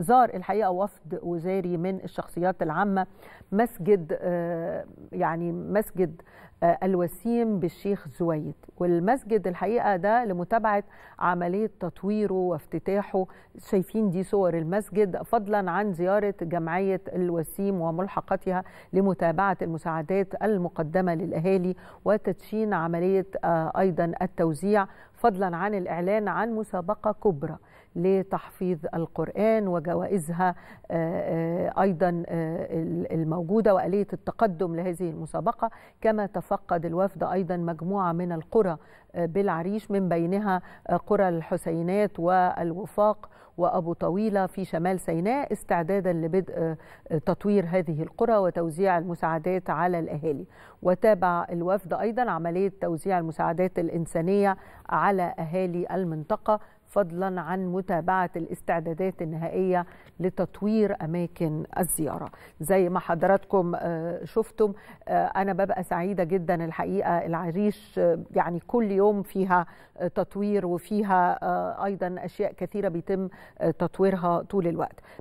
زار الحقيقه وفد وزاري من الشخصيات العامه مسجد آه، يعني مسجد آه، الوسيم بالشيخ زويد والمسجد الحقيقه ده لمتابعه عمليه تطويره وافتتاحه شايفين دي صور المسجد فضلا عن زياره جمعيه الوسيم وملحقاتها لمتابعه المساعدات المقدمه للاهالي وتدشين عمليه آه، ايضا التوزيع فضلا عن الإعلان عن مسابقة كبرى لتحفيظ القرآن وجوائزها آه، آه، أيضا آه، الموجودة وآلية التقدم لهذه المسابقة كما تفقد الوفد أيضا مجموعة من القرى بالعريش من بينها آه، قرى الحسينات والوفاق وأبو طويلة في شمال سيناء استعدادا لبدء آه، تطوير هذه القرى وتوزيع المساعدات على الأهالي وتابع الوفد أيضا عملية توزيع المساعدات الإنسانية على أهالي المنطقة فضلا عن متابعة الاستعدادات النهائية لتطوير أماكن الزيارة زي ما حضراتكم آه، شفتم آه، أنا ببقى سعيدة جدا الحقيقة العريش آه، يعني كل يوم فيها تطوير وفيها أيضا أشياء كثيرة بيتم تطويرها طول الوقت